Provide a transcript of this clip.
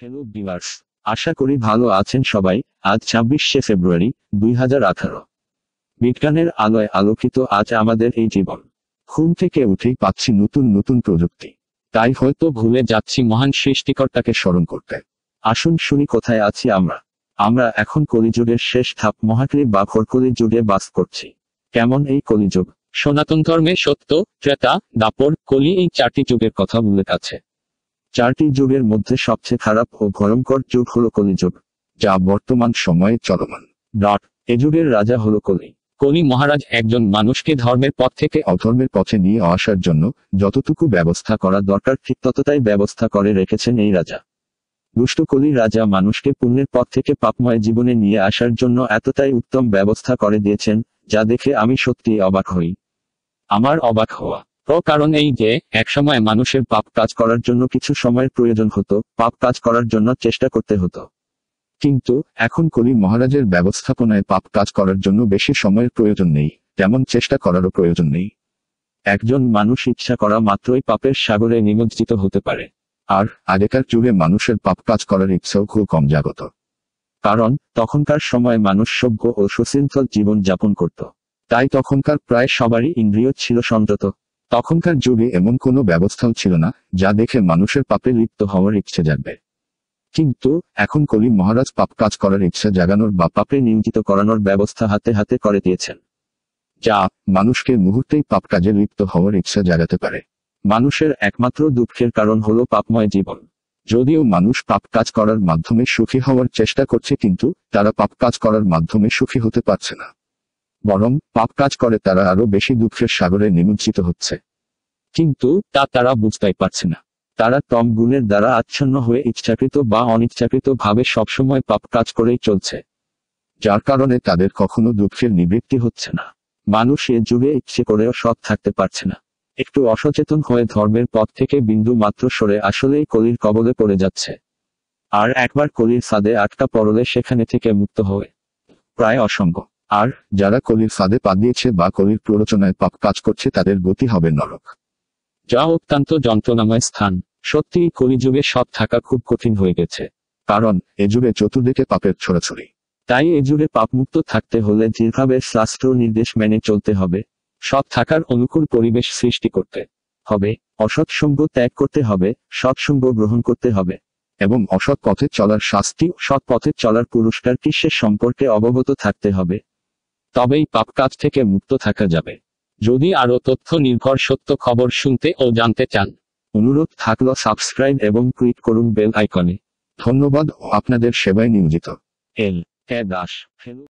hello বিভার্স আশা করি ভালো আছেন সবাই আজ ছাব্বিশে ফেব্রুয়ারি দুই বিজ্ঞানের আলোয় আলোকিত আজ আমাদের এই জীবন ঘুম থেকে উঠেই পাচ্ছি নতুন নতুন প্রযুক্তি তাই হয়তো ভুলে যাচ্ছি মহান সৃষ্টিকর্তাকে স্মরণ করতে আসুন শুনি কোথায় আছি আমরা আমরা এখন কলিযুগের শেষ ধাপ মহাকরী বা খড়কলি যুগে বাস করছি কেমন এই কলিযুগ সনাতন ধর্মে সত্য ত্রেতা দাপর কলি এই চারটি যুগের কথা বলে আছে চারটি যুগের মধ্যে সবচেয়ে খারাপ ও ভয়ঙ্কর যুগ হল যুগ যা বর্তমান সময়ে চলমান ডট এ যুগের রাজা হল কলি কলি মহারাজ একজন মানুষকে ধর্মের পথ থেকে অধর্মের পথে নিয়ে আসার জন্য যতটুকু ব্যবস্থা করা দরকার ঠিক ততটাই ব্যবস্থা করে রেখেছেন এই রাজা দুষ্ট কলি রাজা মানুষকে পুণ্যের পথ থেকে পাপময় জীবনে নিয়ে আসার জন্য এতটাই উত্তম ব্যবস্থা করে দিয়েছেন যা দেখে আমি সত্যি অবাক হই আমার অবাক হওয়া কারণ এই যে একসময় মানুষের পাপ কাজ করার জন্য কিছু সময়ের প্রয়োজন হতো পাপ কাজ করার জন্য চেষ্টা করতে হতো কিন্তু এখন কলি মহারাজের ব্যবস্থাপনায় পাপ কাজ করার জন্য বেশি সময়ের প্রয়োজন নেই তেমন চেষ্টা করারও প্রয়োজন নেই একজন মানুষ ইচ্ছা করা মাত্রই পাপের সাগরে নিমজ্জিত হতে পারে আর আগেকার যুগে মানুষের পাপ কাজ করার ইচ্ছাও খুব কম জাগত কারণ তখনকার সময় মানুষ সভ্য ও সুশৃঙ্খল জীবন যাপন করত তাই তখনকার প্রায় সবারই ইন্দ্রিয় ছিল সন্তত তখনকার যুগে এমন কোনো ব্যবস্থাও ছিল না যা দেখে মানুষের পাপে লিপ্ত হওয়ার ইচ্ছে জাগবে কিন্তু এখন কলি মহারাজ পাপ কাজ করার ইচ্ছা জাগানোর বা পাপে নিয়োজিত করানোর ব্যবস্থা হাতে হাতে করে দিয়েছেন যা মানুষকে মুহূর্তেই পাপ কাজে লিপ্ত হওয়ার ইচ্ছা জাগাতে পারে মানুষের একমাত্র দুঃখের কারণ হল পাপময় জীবন যদিও মানুষ পাপ কাজ করার মাধ্যমে সুখী হওয়ার চেষ্টা করছে কিন্তু তারা পাপ কাজ করার মাধ্যমে সুখী হতে পারছে না বরং পাপ কাজ করে তারা আরো বেশি দুঃখের সাগরে নিমজ্জিত হচ্ছে কিন্তু তা তারা বুঝতেই পারছে না তারা টম গুণের দ্বারা আচ্ছন্ন হয়ে ইচ্ছাকৃত বা অনিচ্ছাকৃত ভাবে সবসময় পাপ কাজ করেই চলছে যার কারণে তাদের কখনো দুঃখের নিবৃত্তি হচ্ছে না মানুষ এ যুগে ইচ্ছে করেও সৎ থাকতে পারছে না একটু অসচেতন হয়ে ধর্মের পথ থেকে বিন্দু মাত্র সরে আসলেই কলির কবলে পড়ে যাচ্ছে আর একবার কলির সাদে আটকা পড়লে সেখানে থেকে মুক্ত হয়ে প্রায় অসম্ভব আর যারা কলির ফাঁদে পা দিয়েছে বা কলির প্ররোচনায় পাপ কাজ করছে তাদের গতি হবে নরক যা অত্যন্ত যন্ত্রণাময় স্থান সত্যিই কলিযুগে সব থাকা খুব কঠিন হয়ে গেছে কারণ এ যুগে চতুর্দিকে পাপের ছড়াছড়ি তাই এ যুগে পাপমুক্ত থাকতে হলে যেভাবে শাস্ত্র নির্দেশ মেনে চলতে হবে সৎ থাকার অনুকূল পরিবেশ সৃষ্টি করতে হবে অসৎ সঙ্গ ত্যাগ করতে হবে সৎ সঙ্গ গ্রহণ করতে হবে এবং অসৎ পথে চলার শাস্তি সৎ পথে চলার পুরস্কার কিসের সম্পর্কে অবগত থাকতে হবে তবেই পাপ কাজ থেকে মুক্ত থাকা যাবে যদি আরও তথ্য নির্ভর সত্য খবর শুনতে ও জানতে চান অনুরোধ থাকলো সাবস্ক্রাইব এবং ক্লিক করুন বেল আইকনে ধন্যবাদ আপনাদের সেবায় নিয়োজিত এল এ দাস